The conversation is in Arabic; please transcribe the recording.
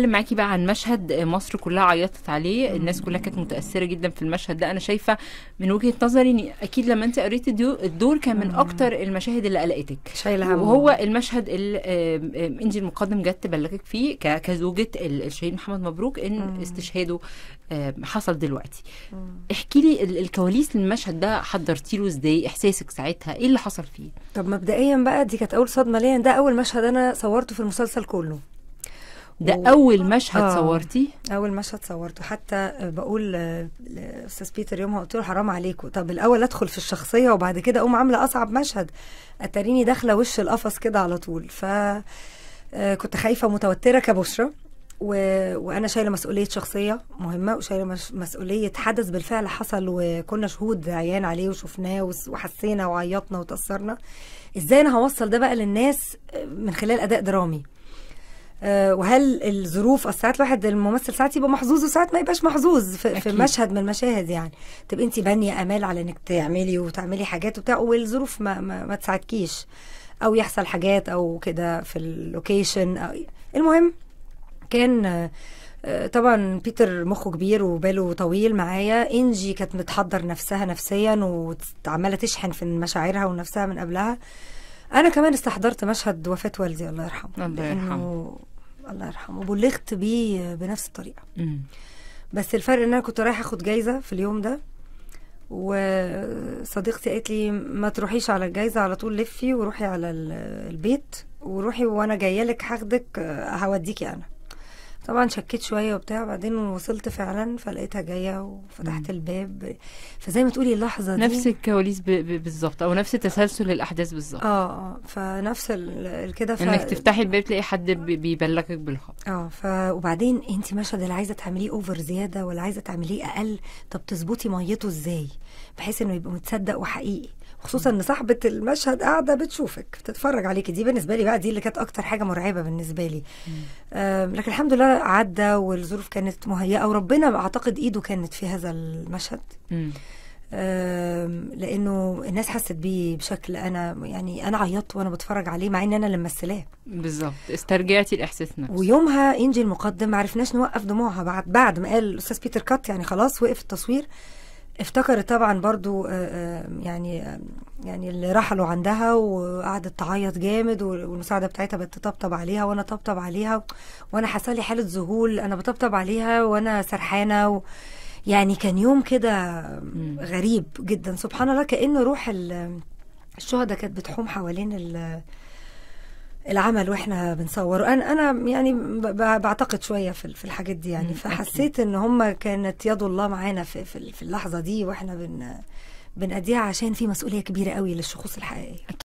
اتكلم معاكي بقى عن مشهد مصر كلها عيطت عليه الناس كلها كانت متاثره جدا في المشهد ده انا شايفه من وجهه نظري ان اكيد لما انت قريتي الدور كان من اكتر المشاهد اللي قلقتك شايله وهو المشهد اللي انت المقدم جت تبلغك فيه كزوجه الشهيد محمد مبروك ان استشهاده حصل دلوقتي احكي لي الكواليس للمشهد ده حضرتي له ازاي احساسك ساعتها ايه اللي حصل فيه طب مبدئيا بقى دي كانت اول صدمه ليا ده اول مشهد انا صورته في المسلسل كله ده و... اول مشهد آه. صورتيه اول مشهد صورته حتى بقول لاستاذ بيتر يومها قلت له حرام عليكم طب الاول ادخل في الشخصيه وبعد كده اقوم عامله اصعب مشهد أتريني داخله وش القفص كده على طول ف آه، كنت خايفه متوتره كبشرى و... وانا شايله مسؤوليه شخصيه مهمه وشايله مش... مسؤوليه حدث بالفعل حصل وكنا شهود عيان عليه وشفناه وحسينا وعيطنا وتاثرنا ازاي انا هوصل ده بقى للناس من خلال اداء درامي آه، وهل الظروف ساعات الواحد الممثل ساعات يبقى محظوظ وساعات ما يبقاش محظوظ في, في مشهد من المشاهد يعني تبقى انت بانيه امال على انك تعملي وتعملي حاجات وبتاع والظروف ما, ما, ما تساعدكيش او يحصل حاجات او كده في اللوكيشن أو المهم كان آه، طبعا بيتر مخه كبير وباله طويل معايا انجي كانت متحضر نفسها نفسيا وعماله تشحن في مشاعرها ونفسها من قبلها انا كمان استحضرت مشهد وفاه والدي الله يرحمه الله يرحمه الله يرحمه بلغت بيه بنفس الطريقه مم. بس الفرق ان انا كنت رايحه اخد جايزه في اليوم ده وصديقتي قالت لي ما تروحيش على الجايزه على طول لفي وروحي على البيت وروحي وانا جايه لك هاخدك هوديكي انا طبعا شكيت شويه وبتاع بعدين وصلت فعلا فلقيتها جايه وفتحت مم. الباب فزي ما تقولي اللحظه دي نفس الكواليس بالظبط او نفس تسلسل الاحداث بالظبط اه اه فنفس كده ف... انك تفتحي الباب تلاقي حد بيبلغك بالخبر اه ف وبعدين انت مشهد اللي عايزه تعمليه اوفر زياده ولا عايزه تعمليه اقل طب تظبطي ميته ازاي بحيث انه يبقى متصدق وحقيقي خصوصا ان صاحبه المشهد قاعده بتشوفك بتتفرج عليكي دي بالنسبه لي بقى دي اللي كانت اكتر حاجه مرعبه بالنسبه لي لكن الحمد لله عدى والظروف كانت مهيئه وربنا اعتقد ايده كانت في هذا المشهد لانه الناس حست بيه بشكل انا يعني انا عيطت وانا بتفرج عليه مع ان انا اللي مثلاه بالظبط استرجعتي الاحساس نفسه ويومها انجي المقدم ما عرفناش نوقف دموعها بعد بعد ما قال الاستاذ بيتر كات يعني خلاص وقف التصوير افتكرت طبعا برضو آه، آه، يعني آه، يعني اللي رحلوا عندها وقعدت تعيط جامد والمساعده بتاعتها بتطبطب عليها وانا طبطب عليها وانا حصل لي حاله ذهول انا بطبطب عليها وانا سرحانه و يعني كان يوم كده غريب جدا سبحان الله كانه روح الشهداء كانت بتحوم حوالين العمل واحنا بنصور انا انا يعني بعتقد شويه في الحاجات دي يعني فحسيت ان هم كانت يد الله معانا في في اللحظه دي واحنا بن بنأديها عشان في مسؤوليه كبيره قوي للشخوص الحقيقيه